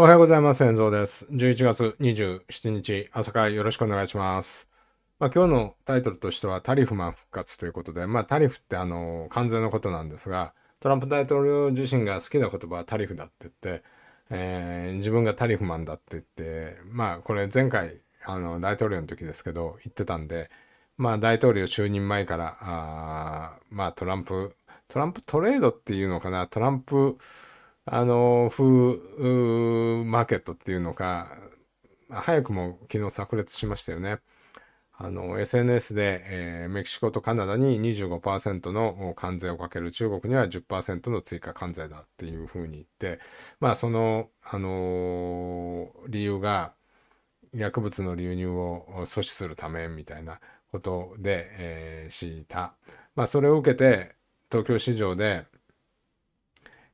おはようございます。遠藤です。11月27日、朝らよろしくお願いします。まあ、今日のタイトルとしては、タリフマン復活ということで、まあ、タリフってあの、関税のことなんですが、トランプ大統領自身が好きな言葉はタリフだって言って、えー、自分がタリフマンだって言って、まあ、これ前回、あの、大統領の時ですけど、言ってたんで、まあ、大統領就任前から、あまあ、トランプ、トランプトレードっていうのかな、トランプ、あの、風、マーケットっていうのか、早くも昨日炸裂しましたよね。あの、SNS で、えー、メキシコとカナダに25%の関税をかける、中国には10%の追加関税だっていうふうに言って、まあ、その、あのー、理由が、薬物の流入を阻止するためみたいなことで、えー、した。まあ、それを受けて、東京市場で、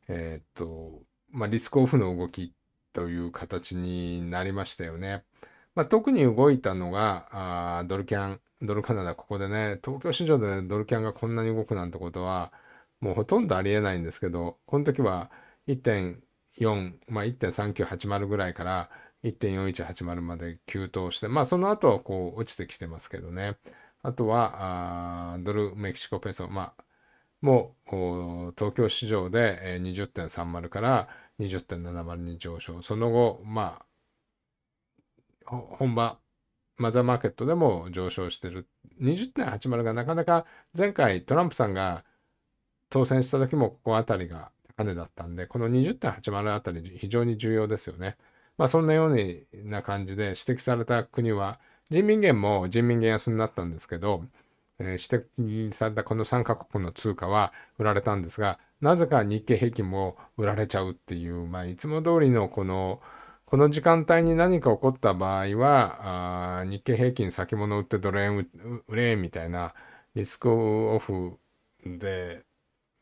えー、っと、まあ、リスクオフの動きという形になりましたよね。まあ、特に動いたのが、あドルキャン、ドルカナダ、ここでね、東京市場で、ね、ドルキャンがこんなに動くなんてことは、もうほとんどありえないんですけど、この時は1.4、まあ、1.3980ぐらいから1.4180まで急騰して、まあ、その後はこう落ちてきてますけどね。あとは、あドル、メキシコペソ、まあ、も東京市場で20.30から20.70に上昇。その後、まあ、本場、マザーマーケットでも上昇してる。20.80がなかなか前回トランプさんが当選した時もここあたりが高値だったんで、この20.80あたり非常に重要ですよね。まあそんなような感じで指摘された国は人民元も人民元安になったんですけど、えー、指摘されたこの3カ国の通貨は売られたんですが、なぜか日経平均も売られちゃうっていう、まあ、いつも通りのこの、この時間帯に何か起こった場合は、日経平均先物売ってドレーン売れみたいなリスクオフで、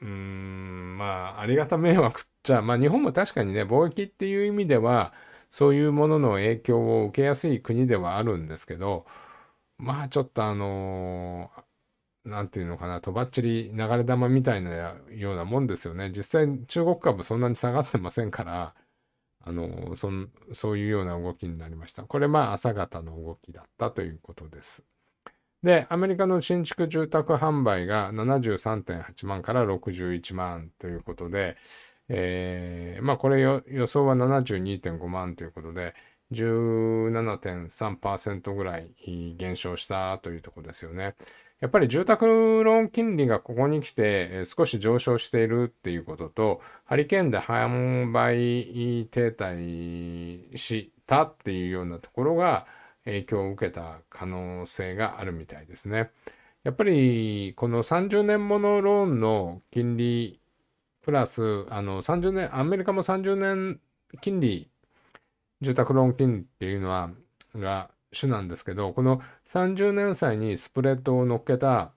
うーん、まあ、ありがた迷惑っちゃ、まあ日本も確かにね、貿易っていう意味では、そういうものの影響を受けやすい国ではあるんですけど、まあちょっとあのー、なんていうのかな、とばっちり流れ玉みたいなようなもんですよね。実際中国株そんなに下がってませんから、あのそんそういうような動きになりました。これまあ朝方の動きだったということです。で、アメリカの新築住宅販売が73.8万から61万ということで、えー、まあこれ予想は72.5万ということで、17.3%ぐらい減少したというところですよね。やっぱり住宅ローン金利がここに来て少し上昇しているっていうことと、ハリケーンで販売停滞したっていうようなところが影響を受けた可能性があるみたいですね。やっぱりこの30年ものローンの金利プラス、あの30年、アメリカも30年金利住宅ローン金利っていうのは、が主なんですけど、この30年歳にスプレッドを乗っけた、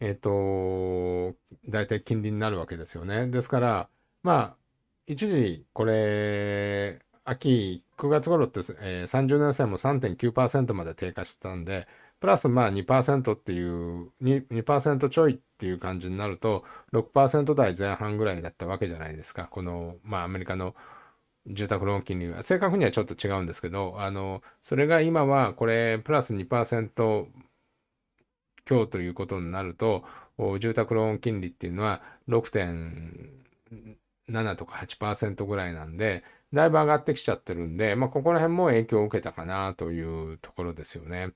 えっ、と、大体金利になるわけですよね。ですから、まあ、一時、これ、秋、9月頃って、えー、30年債も3.9%まで低下してたんで、プラスまあ2%っていう、2%, 2ちょいっていう感じになると、6%台前半ぐらいだったわけじゃないですか。この、まあアメリカの住宅ローン金利は正確にはちょっと違うんですけど、あの、それが今はこれ、プラス2%強ということになると、住宅ローン金利っていうのは6.7とか8%ぐらいなんで、だいぶ上がってきちゃってるんで、まあ、ここら辺も影響を受けたかなというところですよね。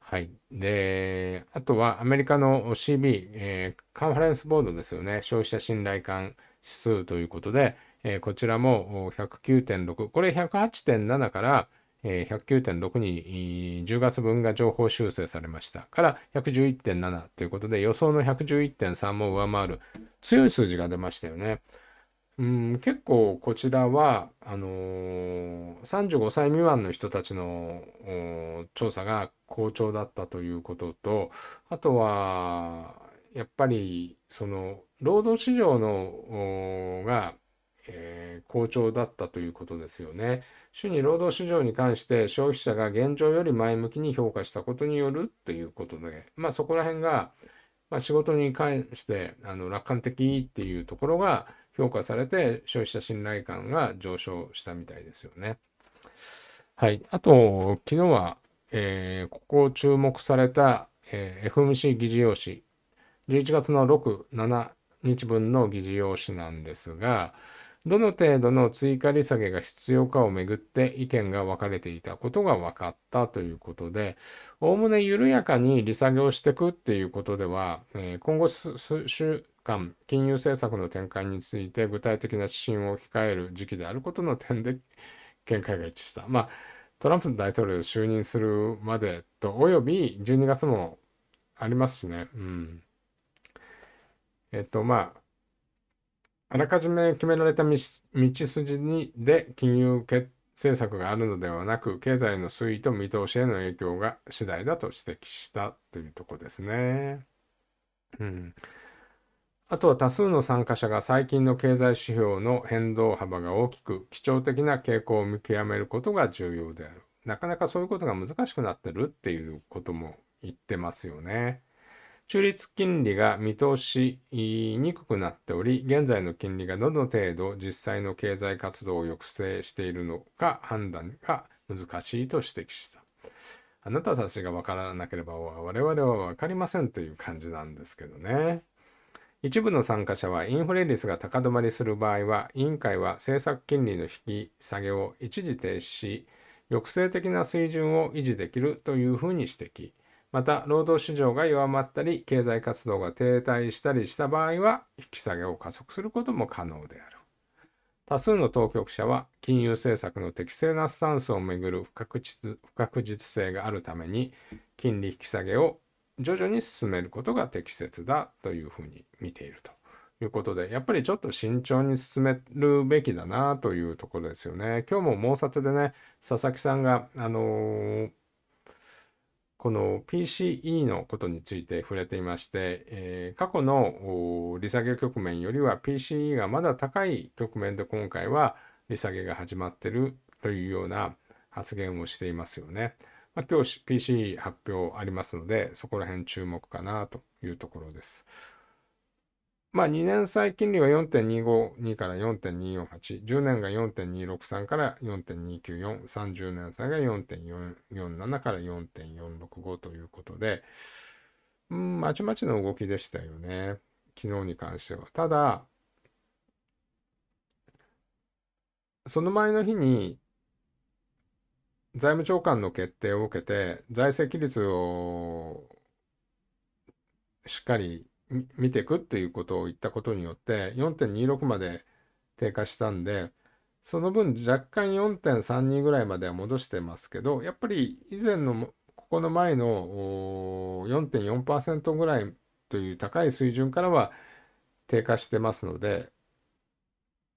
はい。で、あとはアメリカの CB、えー、カンファレンスボードですよね。消費者信頼感指数ということで、えー、こちらも109.6、これ108.7から109.6に10月分が情報修正されましたから111.7ということで予想の111.3も上回る強い数字が出ましたよね。うん結構こちらはあのー、35歳未満の人たちの調査が好調だったということとあとはやっぱりその労働市場のがえー、好調だったということですよね。主に労働市場に関して消費者が現状より前向きに評価したことによるということで、まあそこら辺が、まあ、仕事に関してあの楽観的っていうところが評価されて消費者信頼感が上昇したみたいですよね。はい。あと、昨日は、えー、ここを注目された、えー、FMC 議事要旨、11月の6、7日分の議事要旨なんですが、どの程度の追加利下げが必要かをめぐって意見が分かれていたことが分かったということで、おおむね緩やかに利下げをしていくっていうことでは、今後数週間、金融政策の転換について具体的な指針を控える時期であることの点で見解が一致した。まあ、トランプ大統領就任するまでと、および12月もありますしね。うん。えっと、まあ、あらかじめ決められた道筋にで金融政策があるのではなく、経済の推移と見通しへの影響が次第だと指摘したというとこですね。うん。あとは多数の参加者が最近の経済指標の変動幅が大きく、基調的な傾向を見極めることが重要である。なかなかそういうことが難しくなってるっていうことも言ってますよね。中立金利が見通しにくくなっており、現在の金利がどの程度実際の経済活動を抑制しているのか判断が難しいと指摘した。あなたたちが分からなければ我々は分かりませんという感じなんですけどね。一部の参加者はインフレ率が高止まりする場合は委員会は政策金利の引き下げを一時停止し抑制的な水準を維持できるというふうに指摘。また、労働市場が弱まったり、経済活動が停滞したりした場合は、引き下げを加速することも可能である。多数の当局者は、金融政策の適正なスタンスをめぐる不確実不確実性があるために、金利引き下げを徐々に進めることが適切だというふうに見ているということで、やっぱりちょっと慎重に進めるべきだなというところですよね。今日も猛殺でね、佐々木さんが、あのーこの PCE のことについて触れていまして、えー、過去の利下げ局面よりは PCE がまだ高い局面で今回は利下げが始まってるというような発言をしていますよね。まあ、今日 PCE 発表ありますので、そこら辺注目かなというところです。まあ、2年債金利は4.252から4.248、10年が4.263から4.294、30年債が4.447から4.465ということで、うん、まちまちの動きでしたよね。昨日に関しては。ただ、その前の日に財務長官の決定を受けて、財政規律をしっかり見ていくっていうことを言ったことによって4.26まで低下したんでその分若干4.32ぐらいまでは戻してますけどやっぱり以前のここの前の4.4%ぐらいという高い水準からは低下してますので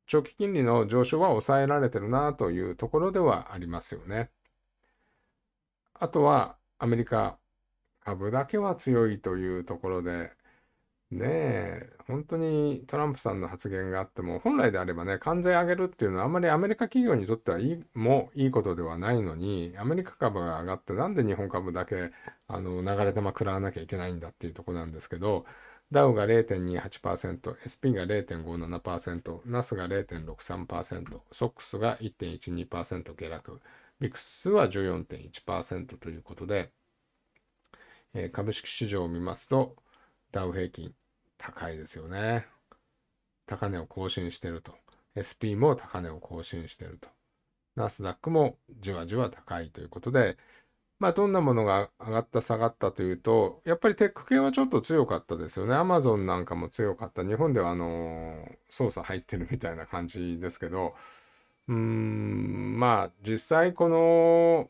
長期金利の上昇は抑えられてるなというところではありますよね。あとはアメリカ株だけは強いというところでねえ、本当にトランプさんの発言があっても、本来であればね、関税上げるっていうのはあんまりアメリカ企業にとってはいい、もういいことではないのに、アメリカ株が上がってなんで日本株だけ、あの、流れ玉食らわなきゃいけないんだっていうとこなんですけど、ダウが0.28%、SP が0.57%、ナスが0.63%、ソックスが1.12%下落、ビクスは14.1%ということで、えー、株式市場を見ますと、ダウ平均高いですよね。高値を更新してると。SP も高値を更新してると。ナスダックもじわじわ高いということで、まあどんなものが上がった下がったというと、やっぱりテック系はちょっと強かったですよね。アマゾンなんかも強かった。日本ではあの操作入ってるみたいな感じですけど、うーん、まあ実際この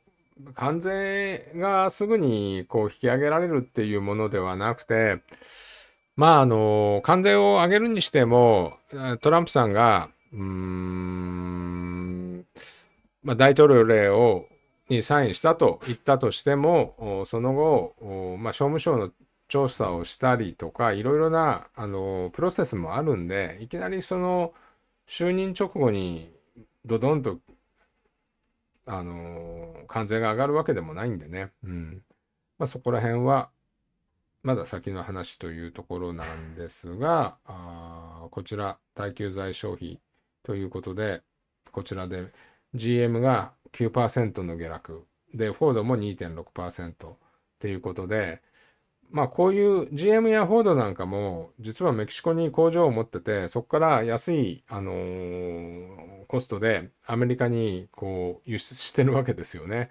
関税がすぐにこう引き上げられるっていうものではなくて、まああの、関税を上げるにしても、トランプさんが、うーん、まあ、大統領令をにサインしたと言ったとしても、その後、まあ、商務省の調査をしたりとか、いろいろなあのプロセスもあるんで、いきなりその就任直後にどどんとあの関税が上がるわけでもないんでね、うんまあ、そこら辺はまだ先の話というところなんですがあこちら耐久財消費ということでこちらで GM が9%の下落でフォードも2.6%っていうことで、まあこういう GM やフォードなんかも実はメキシコに工場を持っててそこから安い、あのー、コストでアメリカにこう輸出してるわけですよね。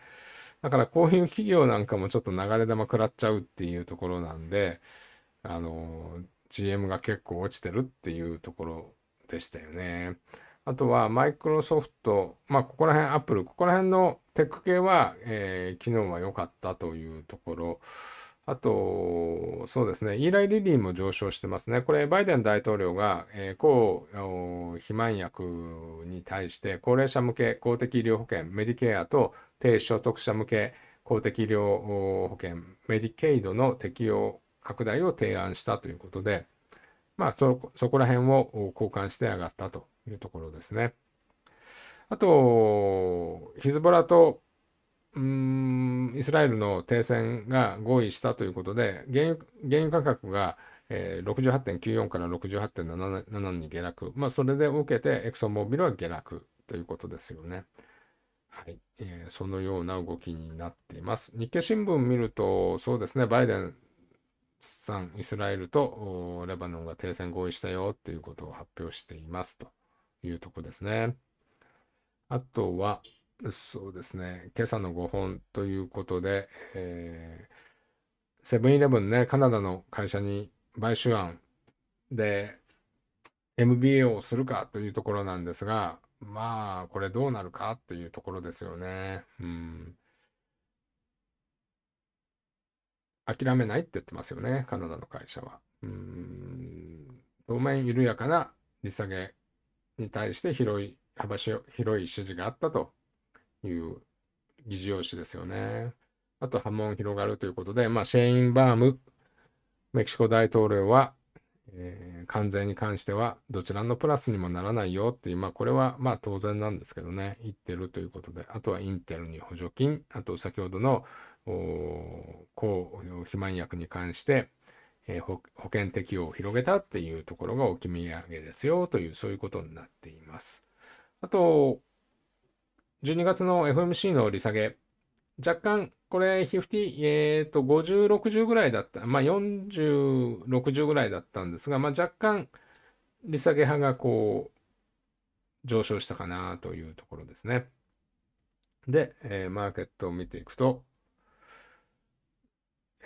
だからこういう企業なんかもちょっと流れ玉食らっちゃうっていうところなんで、あのー、GM が結構落ちてるっていうところでしたよね。あとはマイクロソフト、まあここら辺アップル、ここら辺のテック系は、えー、昨日は良かったというところ。あと、そうですね、イーライ・リリーも上昇してますね。これ、バイデン大統領が、えー、抗肥満薬に対して、高齢者向け公的医療保険、メディケアと低所得者向け公的医療保険、メディケイドの適用拡大を提案したということで、まあ、そ、そこら辺を交換して上がったというところですね。あと、ヒズボラとうんイスラエルの停戦が合意したということで原油原油価格が、えー、68.94から68.77に下落、まあ、それで受けてエクソンモービルは下落ということですよね。はいえー、そのような動きになっています。日経新聞見ると、そうですね、バイデンさん、イスラエルとレバノンが停戦合意したよっていうことを発表していますというとこですね。あとは、そうですね。今朝の5本ということで、えー、セブンイレブンね、カナダの会社に買収案で MBA をするかというところなんですが、まあ、これどうなるかっていうところですよね。うん。諦めないって言ってますよね、カナダの会社は。うん。当面緩やかな利下げに対して広い幅広い支持があったという議事要旨ですよね。あと波紋広がるということで、まあ、シェインバーム、メキシコ大統領は、えー、関税に関してはどちらのプラスにもならないよっていう、まあ、これはまあ当然なんですけどね、言ってるということで、あとはインテルに補助金、あと先ほどの抗肥満薬に関して、えー、保険適用を広げたっていうところがお決め上げですよという、そういうことになっています。あと、12月の FMC の利下げ、若干これ50、えっ、ー、と、50、60ぐらいだった、まあ40、60ぐらいだったんですが、まあ若干、利下げ派がこう、上昇したかなというところですね。で、えー、マーケットを見ていくと、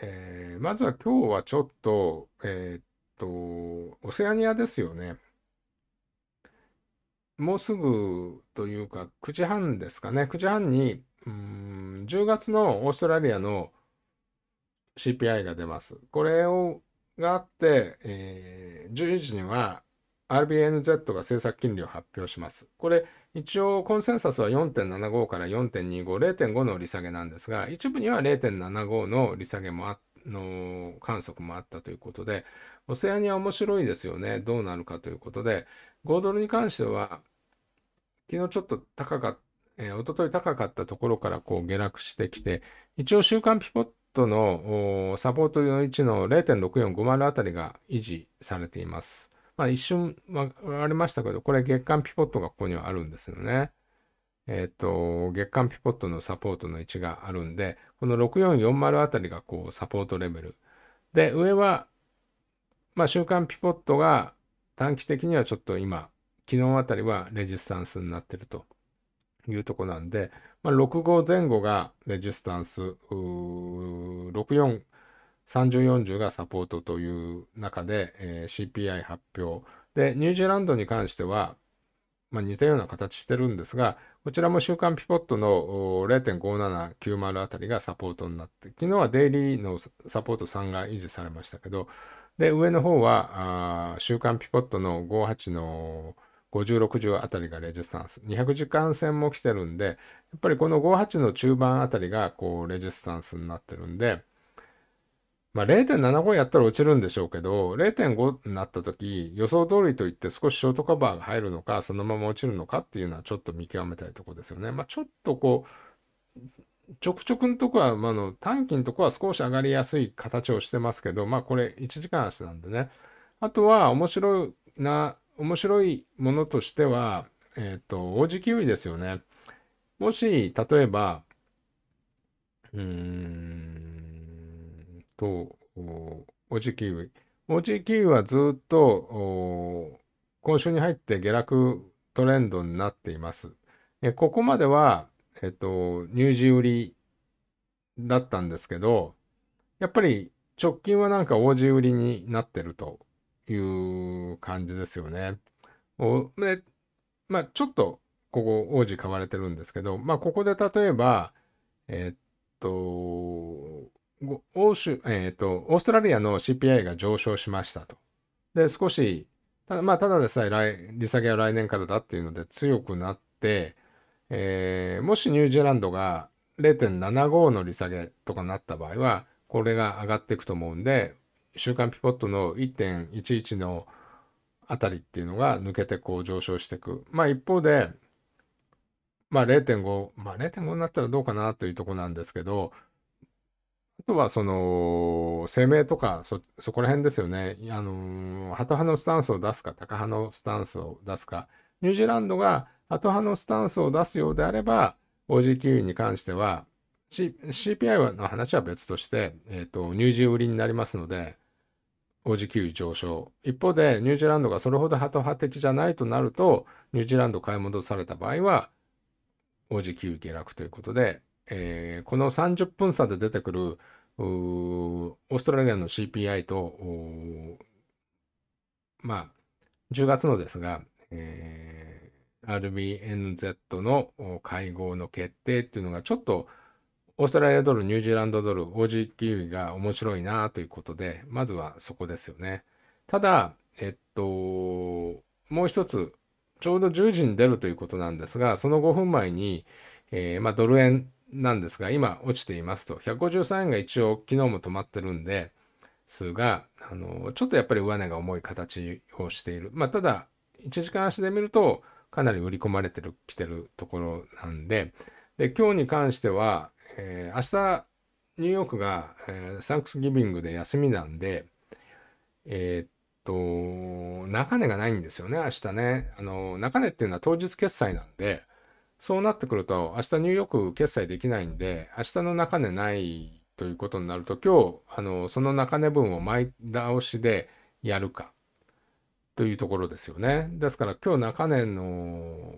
えー、まずは今日はちょっと、えー、っと、オセアニアですよね。もうすぐというか、9時半ですかね。9時半に、うん、10月のオーストラリアの CPI が出ます。これを、があって、えー、10時には RBNZ が政策金利を発表します。これ、一応コンセンサスは4.75から4.25、0.5の利下げなんですが、一部には0.75の利下げもあの観測もあったということで、オセアニア面白いですよね。どうなるかということで、5ドルに関しては、昨日ちょっと高かった、えー、一昨日高かったところからこう下落してきて、一応週間ピボットのサポートの位置の0.6450あたりが維持されています。まあ一瞬ありましたけど、これ月間ピボットがここにはあるんですよね。えっ、ー、と、月間ピボットのサポートの位置があるんで、この6440あたりがこうサポートレベル。で、上は、まあ週間ピボットが短期的にはちょっと今、昨日あたりはレジスタンスになってるというとこなんで、まあ、65前後がレジスタンス、64、3040がサポートという中で、えー、CPI 発表。で、ニュージーランドに関しては、まあ、似たような形してるんですが、こちらも週間ピポットの0.5790あたりがサポートになって、昨日はデイリーのサポート3が維持されましたけど、で、上の方は、週間ピポットの58の50、60あたりがレジスタンス。200時間線も来てるんで、やっぱりこの58の中盤あたりがこうレジスタンスになってるんで、まあ、0.75やったら落ちるんでしょうけど、0.5になった時、予想通りといって少しショートカバーが入るのか、そのまま落ちるのかっていうのはちょっと見極めたいとこですよね。まあ、ちょっとこう、ちょくちょくのとこは、まあ、の短期のとこは少し上がりやすい形をしてますけど、まあこれ1時間足なんでね。あとは面白いな面白いものとしては、えっ、ー、と、王子キウイですよね。もし、例えば、うーんと、王子キウイ。王子キウイはずっと、今週に入って下落トレンドになっています。ここまでは、えっと、乳児売りだったんですけど、やっぱり直近はなんか王子売りになってるという感じですよね。でまあ、ちょっとここ王子買われてるんですけど、まあ、ここで例えば、えー、っと、欧州、えー、っと、オーストラリアの CPI が上昇しましたと。で、少し、ただ,、まあ、ただでさえ来利下げは来年からだっていうので強くなって、えー、もしニュージーランドが0.75の利下げとかなった場合は、これが上がっていくと思うんで、週刊ピポットの1.11のあたりっていうのが抜けてこう上昇していく。まあ一方で、まあ0.5、まあ0.5になったらどうかなというとこなんですけど、あとはその声明とかそこら辺ですよね。あのハト派のスタンスを出すか、タカ派のスタンスを出すか。ニュージーランドがハト派のスタンスを出すようであれば、オージーキウイに関しては、C、p i の話は別として、えー、と、ニュージー売りになりますので、王子給上昇。一方で、ニュージーランドがそれほどハト派的じゃないとなると、ニュージーランド買い戻された場合は、王時給下落ということで、えー、この30分差で出てくる、オーストラリアの CPI と、まあ、10月のですが、えー、RBNZ の会合の決定っていうのがちょっとオーストラリアドル、ニュージーランドドル、オージーキウイが面白いなということで、まずはそこですよね。ただ、えっと、もう一つ、ちょうど10時に出るということなんですが、その5分前に、えー、まあ、ドル円なんですが、今落ちていますと、153円が一応昨日も止まってるんで、すが、あの、ちょっとやっぱり上値が重い形をしている。まあ、ただ、1時間足で見ると、かなり売り込まれてる、きてるところなんで、で今日に関しては、えー、明日ニューヨークが、えー、サンクスギビングで休みなんで、えー、っと、中値がないんですよね、明日ね。あの、中値っていうのは当日決済なんで、そうなってくると、明日ニューヨーク決済できないんで、明日の中値ないということになると、今日、あの、その中値分を前倒しでやるか、というところですよね。ですから、今日中根の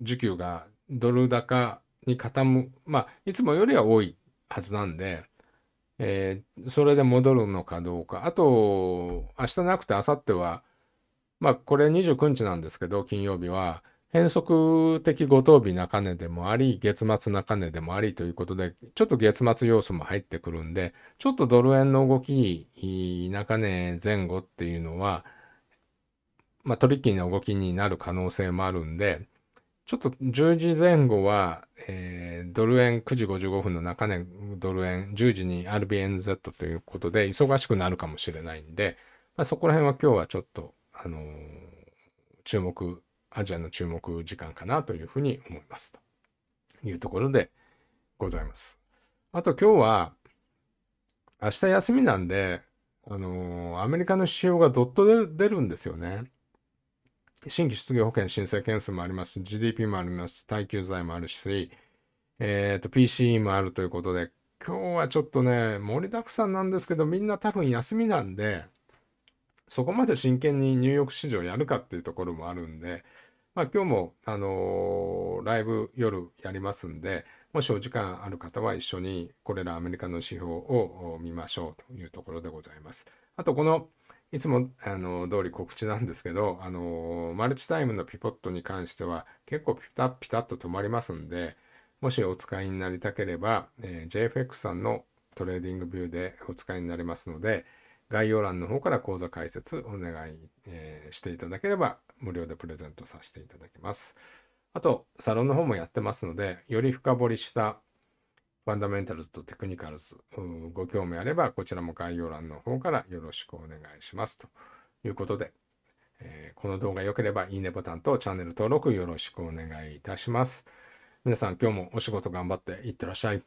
時給がドル高に傾く、まあ、いつもよりは多いはずなんで、えー、それで戻るのかどうか。あと、明日なくて明後日は、まあ、これ29日なんですけど、金曜日は、変則的五等日中値でもあり、月末中値でもありということで、ちょっと月末要素も入ってくるんで、ちょっとドル円の動き、中値前後っていうのは、まあ、トリッキーな動きになる可能性もあるんで、ちょっと10時前後は、えー、ドル円9時55分の中年ドル円10時に RBNZ ということで忙しくなるかもしれないんで、まあ、そこら辺は今日はちょっと、あのー、注目、アジアの注目時間かなというふうに思いますというところでございます。あと今日は明日休みなんで、あのー、アメリカの指標がドッと出るんですよね。新規失業保険申請件数もありますし、GDP もありますし、耐久財もあるし、えっ、ー、と、PCE もあるということで、今日はちょっとね、盛りだくさんなんですけど、みんな多分休みなんで、そこまで真剣にニューヨーク市場やるかっていうところもあるんで、まあ今日も、あのー、ライブ夜やりますんで、もしお時間ある方は一緒にこれらアメリカの指標を見ましょうというところでございます。あとこのいつも、あの、通り告知なんですけど、あの、マルチタイムのピポットに関しては、結構ピタッピタッと止まりますんで、もしお使いになりたければ、えー、JFX さんのトレーディングビューでお使いになれますので、概要欄の方から講座解説お願い、えー、していただければ、無料でプレゼントさせていただきます。あと、サロンの方もやってますので、より深掘りしたファンダメンタルズとテクニカルズ、ご興味あれば、こちらも概要欄の方からよろしくお願いします。ということで、えー、この動画良ければ、いいねボタンとチャンネル登録よろしくお願いいたします。皆さん、今日もお仕事頑張っていってらっしゃい。